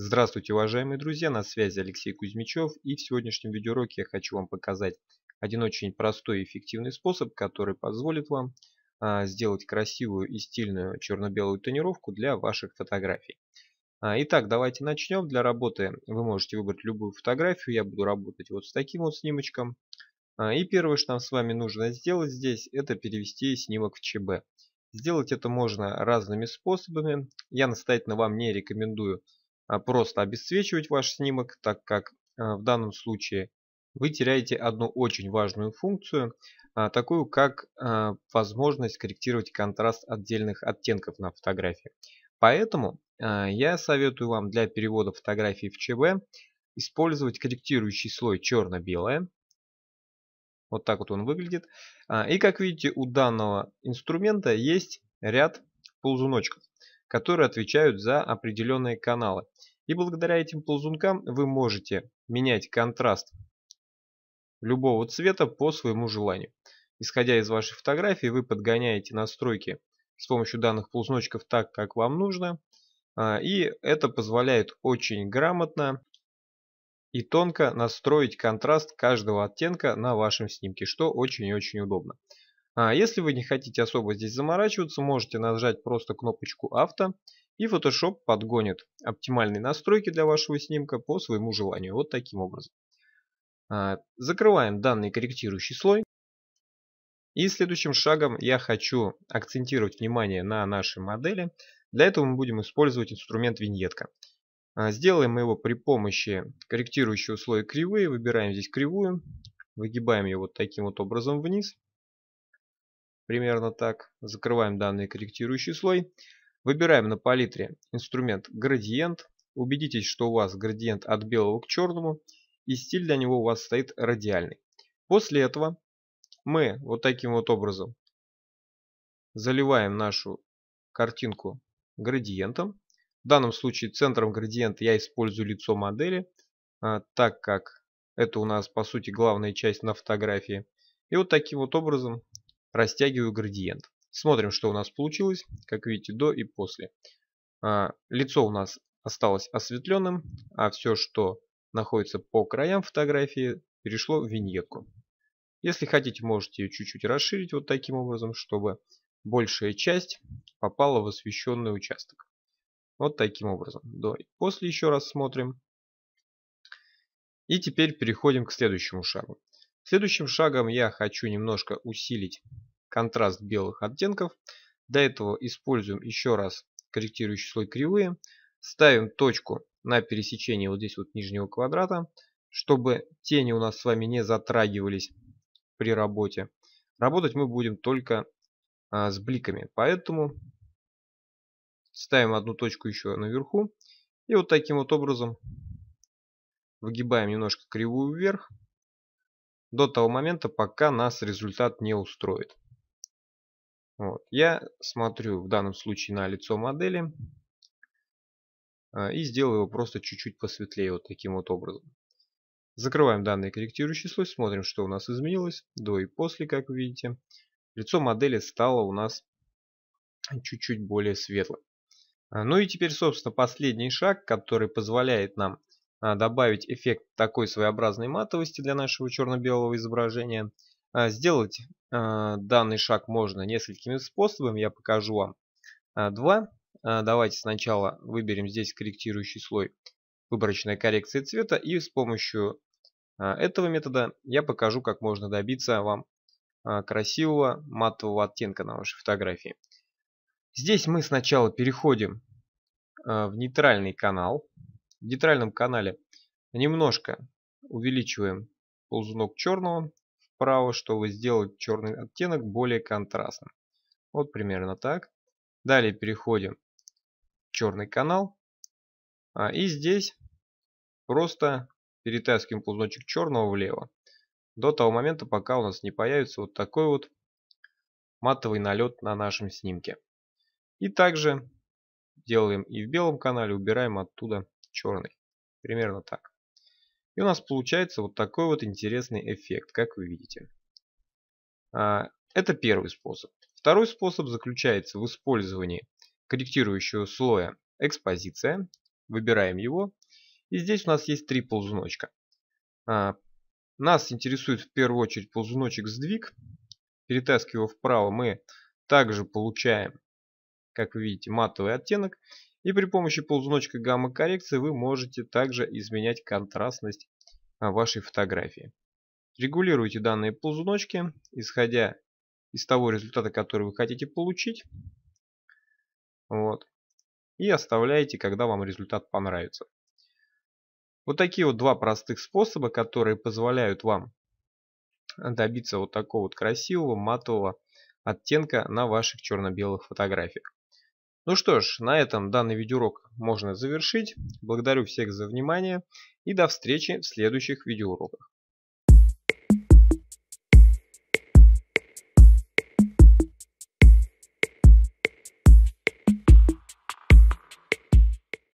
Здравствуйте, уважаемые друзья, на связи Алексей Кузьмичев и в сегодняшнем видеоуроке я хочу вам показать один очень простой и эффективный способ, который позволит вам а, сделать красивую и стильную черно-белую тонировку для ваших фотографий. А, итак, давайте начнем. Для работы вы можете выбрать любую фотографию. Я буду работать вот с таким вот снимочком. А, и первое, что нам с вами нужно сделать здесь, это перевести снимок в ЧБ. Сделать это можно разными способами. Я настоятельно вам не рекомендую а, просто обесцвечивать ваш снимок, так как а, в данном случае вы теряете одну очень важную функцию, а, такую как возможность корректировать контраст отдельных оттенков на фотографии. Поэтому я советую вам для перевода фотографий в ЧБ использовать корректирующий слой черно-белое. Вот так вот он выглядит. И как видите, у данного инструмента есть ряд ползуночков которые отвечают за определенные каналы. И благодаря этим ползункам вы можете менять контраст любого цвета по своему желанию. Исходя из вашей фотографии, вы подгоняете настройки с помощью данных ползуночков так, как вам нужно. А, и это позволяет очень грамотно и тонко настроить контраст каждого оттенка на вашем снимке, что очень и очень удобно. А если вы не хотите особо здесь заморачиваться, можете нажать просто кнопочку «Авто» и Photoshop подгонит оптимальные настройки для вашего снимка по своему желанию. Вот таким образом. А, закрываем данный корректирующий слой. И следующим шагом я хочу акцентировать внимание на нашей модели. Для этого мы будем использовать инструмент виньетка. А, сделаем мы его при помощи корректирующего слоя кривые. Выбираем здесь кривую, выгибаем ее вот таким вот образом вниз примерно так. Закрываем данный корректирующий слой. Выбираем на палитре инструмент «Градиент». Убедитесь, что у вас градиент от белого к черному и стиль для него у вас стоит радиальный. После этого мы вот таким вот образом заливаем нашу картинку градиентом. В данном случае центром градиента я использую лицо модели, а, так как это у нас по сути главная часть на фотографии. И вот таким вот образом Растягиваю градиент. Смотрим, что у нас получилось. Как видите, до и после. А, лицо у нас осталось осветленным, а все, что находится по краям фотографии, перешло в виньетку. Если хотите, можете ее чуть-чуть расширить вот таким образом, чтобы большая часть попала в освещенный участок. Вот таким образом. До и после еще раз смотрим. И теперь переходим к следующему шагу. Следующим шагом я хочу немножко усилить контраст белых оттенков. Для этого используем еще раз корректирующий слой кривые. Ставим точку на пересечении вот здесь вот нижнего квадрата, чтобы тени у нас с вами не затрагивались при работе. Работать мы будем только а, с бликами, поэтому ставим одну точку еще наверху. И вот таким вот образом выгибаем немножко кривую вверх до того момента, пока нас результат не устроит. Вот. Я смотрю в данном случае на лицо модели э, и сделаю его просто чуть-чуть посветлее вот таким вот образом. Закрываем данный корректирующий слой, смотрим, что у нас изменилось до и после, как вы видите. Лицо модели стало у нас чуть-чуть более светлым. Э, ну и теперь, собственно, последний шаг, который позволяет нам а, добавить эффект такой своеобразной матовости для нашего черно-белого изображения. А, сделать а, данный шаг можно несколькими способами, я покажу вам два. Давайте сначала выберем здесь корректирующий слой выборочная коррекция цвета и с помощью этого метода я покажу, как можно добиться вам красивого матового оттенка на вашей фотографии. Здесь мы сначала переходим в нейтральный канал, в нейтральном канале немножко увеличиваем ползунок черного вправо, чтобы сделать черный оттенок более контрастным. Вот примерно так. Далее переходим в черный канал. А, и здесь просто перетаскиваем ползуночек черного влево. До того момента, пока у нас не появится вот такой вот матовый налет на нашем снимке. И также делаем и в белом канале, убираем оттуда черный. Примерно так. И у нас получается вот такой вот интересный эффект, как вы видите. А, это первый способ. Второй способ заключается в использовании корректирующего слоя экспозиция. Выбираем его. И здесь у нас есть три ползуночка. А, нас интересует в первую очередь ползуночек сдвиг. Перетаскивая вправо, мы также получаем, как вы видите, матовый оттенок. И при помощи ползуночка гамма-коррекции вы можете также изменять контрастность а, вашей фотографии. Регулируйте данные ползуночки, исходя из того результата, который вы хотите получить. Вот. И оставляйте, когда вам результат понравится. Вот такие вот два простых способа, которые позволяют вам добиться вот такого вот красивого матового оттенка на ваших черно-белых фотографиях. Ну что ж, на этом данный видеоурок можно завершить. Благодарю всех за внимание и до встречи в следующих видеоуроках.